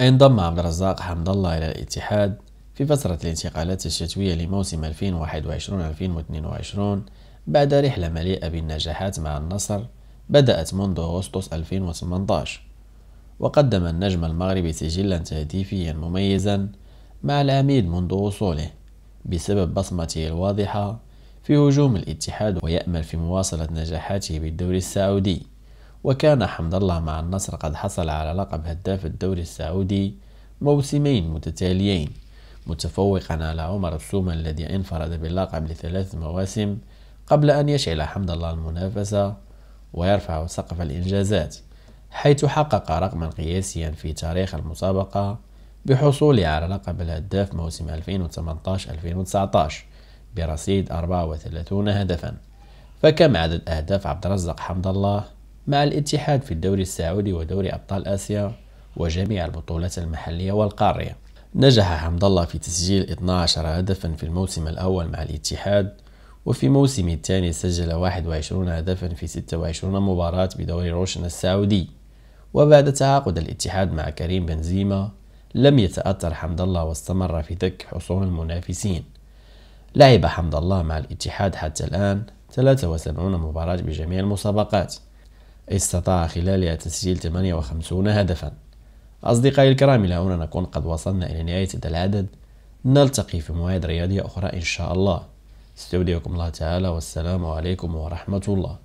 انضم عبد الرزاق حمد الله إلى الاتحاد في فترة الانتقالات الشتوية لموسم 2021-2022 بعد رحلة مليئة بالنجاحات مع النصر بدأت منذ أغسطس 2018 وقدم النجم المغربي سجلا تهديفيا مميزا مع العميد منذ وصوله بسبب بصمته الواضحة في هجوم الاتحاد ويأمل في مواصلة نجاحاته بالدوري السعودي وكان حمد الله مع النصر قد حصل على لقب هداف الدوري السعودي موسمين متتاليين متفوقا على عمر السومة الذي انفرد باللقب لثلاث مواسم قبل أن يشعل حمد الله المنافسة ويرفع سقف الإنجازات حيث حقق رقما قياسيا في تاريخ المسابقة بحصوله على لقب الهداف موسم 2018-2019 برصيد 34 هدفا فكم عدد أهداف عبد الرزاق حمد الله مع الاتحاد في الدوري السعودي ودوري أبطال آسيا وجميع البطولات المحلية والقارية نجح حمد الله في تسجيل 12 هدفا في الموسم الأول مع الاتحاد وفي موسمه الثاني سجل 21 هدفا في 26 مباراة بدوري روشن السعودي وبعد تعاقد الاتحاد مع كريم بنزيما لم يتأثر حمد الله واستمر في دك حصون المنافسين لعب حمد الله مع الاتحاد حتى الآن 73 مباراة بجميع المسابقات استطاع خلالها تسجيل 58 هدفا أصدقائي الكرام إلى هنا نكون قد وصلنا إلى نهاية هذا العدد نلتقي في مواعيد رياضية أخرى إن شاء الله استودعكم الله تعالى والسلام عليكم ورحمة الله